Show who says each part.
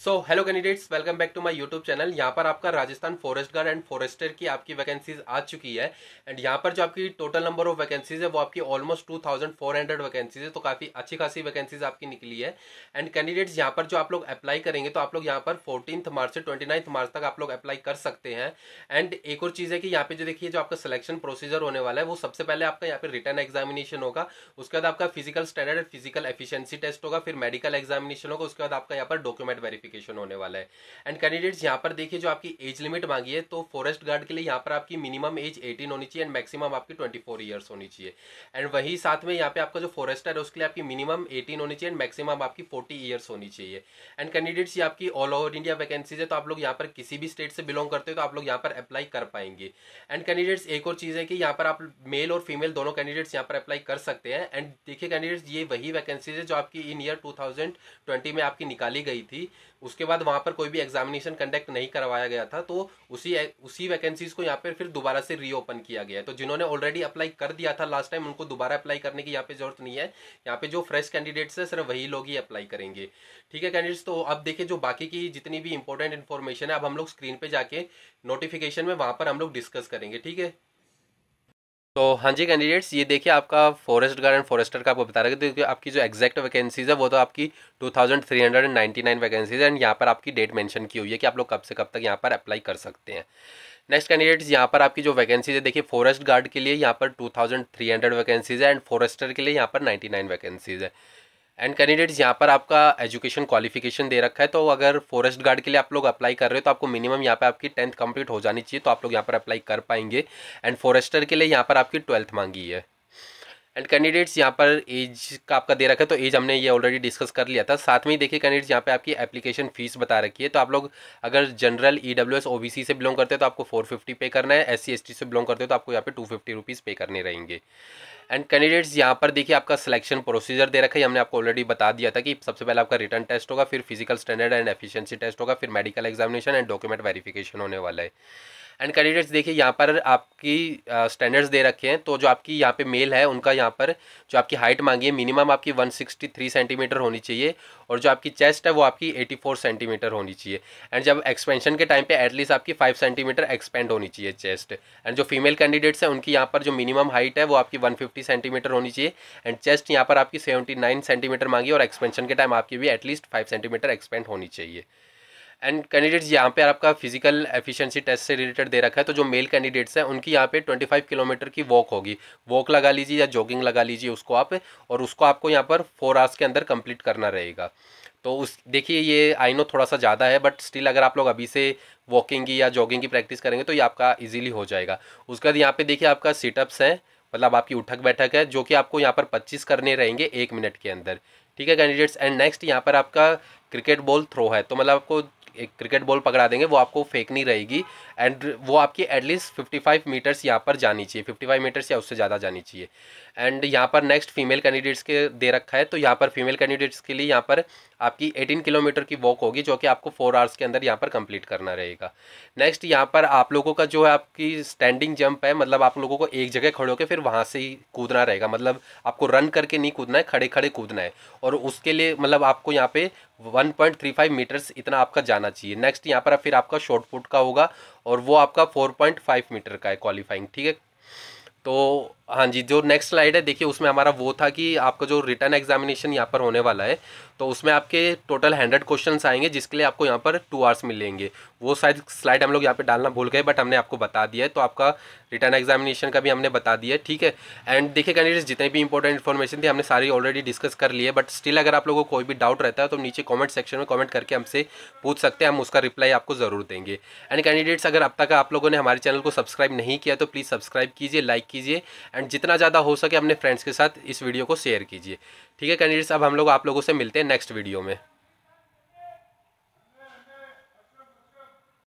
Speaker 1: so hello candidates welcome back to my YouTube channel यहाँ पर आपका Rajasthan forest guard and forester की आपकी वैकेंसीज आ चुकी है एंड यहाँ पर जो आपकी टोटल नंबर ऑफ वैकेंसीज है वो आपकी ऑलमोस्ट 2400 वैकेंसीज है तो काफ़ी अच्छी खासी वैकेंसीज आपकी निकली है एंड कैंडिडेट्स यहाँ पर जो आप लोग अप्लाई करेंगे तो आप लोग यहाँ पर फोर्टीन मार्च से ट्वेंटी मार्च तक आप लोग अप्लाई कर सकते हैं एंड एक और चीज़ है कि यहाँ पर जो देखिए जो आपका सिलेक्शन प्रोसीजर होने वाला है वो सबसे पहले आपका यहाँ पर रिटर्न एग्जामिनेशन होगा उसके बाद आपका physical standard physical efficiency test होगा फिर मेडिकल एग्जामिनेशन होगा उसके बाद आपका यहाँ पर डॉक्यूमेंट वेरीफिक नोटिफिकेशन होने वाला है एंड कैंडिडेट्स यहाँ पर देखिए जो आपकी एज लिमिट मांगी है तो फॉरेस्ट गार्ड के लिए यहाँ पर आपकी मिनिमम एज एटीन होनी चाहिए एंड मैक्सिमम आपकी ट्वेंटी फोर ईयर्स होनी चाहिए एंड वही साथ में यहाँ पे आपका जो फॉरेस्टर है उसके लिए आपकी मिनिमम एटीन होनी चाहिए एंड मैक्सिमम आपकी फोर्टी ईयर्स होनी चाहिए एंड कैंडिडेट्स ये आपकी ऑल ओवर इंडिया वैकेंसीज है तो आप लोग यहाँ पर किसी भी स्टेट से बिलोंग करते हो तो आप लोग यहाँ पर अप्लाई कर पाएंगे एंड कैंडिडेट्स एक और चीज़ है कि यहाँ पर आप मेल और फीमेल दोनों कैंडिडेट्स यहाँ पर अप्लाई कर सकते हैं एंड देखिए कैंडिडेट्स ये वही वैकेंसीज है जो आपकी इन ईयर टू में आपकी निकाली गई थी उसके बाद वहाँ पर कोई भी एग्जामिनेशन कंडक्ट नहीं करवाया गया था तो उसी उसी वैकेंसीज को यहाँ पर फिर दोबारा से रीओपन किया गया है तो जिन्होंने ऑलरेडी अप्लाई कर दिया था लास्ट टाइम उनको दोबारा अप्लाई करने की यहाँ पे जरूरत नहीं है यहाँ पे जो फ्रेश कैंडिडेट्स है सिर्फ वही लोग ही अप्लाई करेंगे ठीक है कैंडिडेट्स तो अब देखिए जो बाकी की जितनी भी इंपॉर्टेंट इन्फॉर्मेशन है अब हम लोग स्क्रीन पर जाके नोटिफिकेशन में वहाँ पर हम लोग डिस्कस करेंगे ठीक है तो हाँ जी कैंडिडेट्स ये देखिए आपका फॉरेस्ट गार्ड एंड फॉरेस्टर का आपको बता रहा है क्योंकि आपकी जो एक्जैक्ट वैकेंसीज है वो तो आपकी 2399 वैकेंसीज है एंड यहाँ पर आपकी डेट मेंशन की हुई है कि आप लोग कब से कब तक यहाँ पर अप्लाई कर सकते हैं नेक्स्ट कैंडिडेट्स यहाँ पर आपकी जो वैकेंसीज है देखिए फॉरेस्ट गार्ड के लिए यहाँ पर टू वैकेंसीज है एंड फॉरेस्टर के लिए यहाँ पर नाइन्टी वैकेंसीज है एंड कैंडिडेट्स यहाँ पर आपका एजुकेशन क्वालिफिकेशन दे रखा है तो अगर फॉरेस्ट गार्ड के लिए आप लोग अप्लाई कर रहे हो तो आपको मिनिमम यहाँ पे आपकी टेंथ कंप्लीट हो जानी चाहिए तो आप लोग यहाँ पर अप्लाई कर पाएंगे एंड फॉरेस्टर के लिए यहाँ पर आपकी ट्वेल्थ मांगी है एंड कैंडिडेट्स यहाँ पर एज का आपका दे रखा है तो एज हमने ये ऑलरेडी डिस्कस कर लिया था साथ में ही देखिए कैंडिडेट्स यहाँ पे आपकी एप्लीकेशन फीस बता रखी है तो आप लोग अगर general E W S O B C से बिलोंग करते हैं तो आपको फोर फिफ्टी पे करना है एस सी एस टी से बिलोंग करते हो तो आपको यहाँ पे टू फिफ्टी रुपीज़ पे करने रहेंगे एंड कैंडिडेट्स यहाँ पर देखिए आपका सिलेक्शन प्रोसीजर दे रखा है हमने आपको ऑलरेडी बता दिया था कि सबसे पहले आपका रिटर्न टेस्ट होगा फिर physical standard and efficiency test होगा फिर medical examination and document verification होने वाला है एंड कैंडिडेट्स देखिए यहाँ पर आपकी स्टैंडर्ड्स दे रखे हैं तो जो आपकी यहाँ पे मेल है उनका यहाँ पर जो आपकी हाइट मांगी है मिनिमम आपकी 163 सेंटीमीटर होनी चाहिए और जो आपकी चेस्ट है वो आपकी 84 सेंटीमीटर होनी चाहिए एंड जब एक्सपेंशन के टाइम पे एटलीस्ट आपकी 5 सेंटीमीटर एक्सपेंड होनी चाहिए चेस्ट एंड जो फीमेल कैंडिडेट्स हैं उनकी यहाँ पर जो मिनिमम हाइट है वो आपकी वन सेंटीमीटर होनी चाहिए एंड चेस्ट यहाँ पर आपकी सेवेंटी सेंटीमीटर मांगी और एक्सपेंशन के टाइम आपकी भी एटलीस्ट फाइव सेंटीमीटर एक्सपेंड होनी चाहिए एंड कैंडिडेट्स यहाँ पे आपका फिजिकल एफिशिएंसी टेस्ट से रिलेटेड दे रखा है तो जो मेल कैंडिडेट्स हैं उनकी यहाँ पे 25 किलोमीटर की वॉक होगी वॉक लगा लीजिए या जॉगिंग लगा लीजिए उसको आप और उसको आपको यहाँ पर फोर आवर्स के अंदर कंप्लीट करना रहेगा तो उस देखिए ये आई नो थोड़ा सा ज़्यादा है बट स्टिल अगर आप लोग अभी से वॉकिंग की या जॉगिंग की प्रैक्टिस करेंगे तो ये आपका ईजिली हो जाएगा उसके बाद यहाँ पर देखिए आपका सीटअप्स हैं मतलब आपकी उठक बैठक है जो कि आपको यहाँ पर पच्चीस करने रहेंगे एक मिनट के अंदर ठीक है कैंडिडेट्स एंड नेक्स्ट यहाँ पर आपका क्रिकेट बॉल थ्रो है तो मतलब आपको एक क्रिकेट बॉल पकड़ा देंगे वो आपको फेंकनी रहेगी एंड वो आपकी एटलीस्ट 55 मीटर्स यहाँ पर जानी चाहिए 55 मीटर्स या उससे ज़्यादा जानी चाहिए एंड यहाँ पर नेक्स्ट फीमेल कैंडिडेट्स के दे रखा है तो यहाँ पर फीमेल कैंडिडेट्स के लिए यहाँ पर आपकी 18 किलोमीटर की वॉक होगी जो कि आपको फोर आवर्स के अंदर यहाँ पर कंप्लीट करना रहेगा नेक्स्ट यहाँ पर आप लोगों का जो है आपकी स्टैंडिंग जंप है मतलब आप लोगों को एक जगह खड़े होकर फिर वहाँ से ही कूदना रहेगा मतलब आपको रन करके नहीं कूदना है खड़े खड़े कूदना है और उसके लिए मतलब आपको यहाँ पे 1.35 मीटर्स इतना आपका जाना चाहिए नेक्स्ट यहाँ पर फिर आपका शॉर्ट फुट का होगा और वो आपका 4.5 मीटर का है क्वालिफाइंग ठीक है तो हाँ जी जो नेक्स्ट स्लाइड है देखिए उसमें हमारा वो था कि आपका जो रिटर्न एग्जामिनेशन यहाँ पर होने वाला है तो उसमें आपके टोटल हंड्रेड क्वेश्चन आएंगे जिसके लिए आपको यहाँ पर टू आवर्स मिलेंगे वो शायद स्लाइड हम लोग यहाँ पे डालना भूल गए बट हमने आपको बता दिया है तो आपका रिटर्न एग्जामिनेशन का भी हमने बता दिया है ठीक है एंड देखिए कैंडिडेट्स जितने भी इंपॉर्टेंट इन्फॉर्मेशन थी हमने सारी ऑलरेडी डिस्कस कर लिए बट स्टिल अगर आप लोगों को कोई भी डाउट रहता है तो नीचे कॉमेंट सेक्शन में कॉमेंट करके हमसे पूछ सकते हैं हम उसका रिप्लाई आपको ज़रूर देंगे एंड कैंडिडेट्स अगर अब तक आप लोगों ने हमारे चैनल को सब्सक्राइब नहीं किया तो प्लीज़ सब्सक्राइब कीजिए लाइक कीजिए एंड एंड जितना ज़्यादा हो सके अपने फ्रेंड्स के साथ इस वीडियो को शेयर कीजिए ठीक है कैंडिडेट्स अब हम लोग आप लोगों से मिलते हैं नेक्स्ट वीडियो में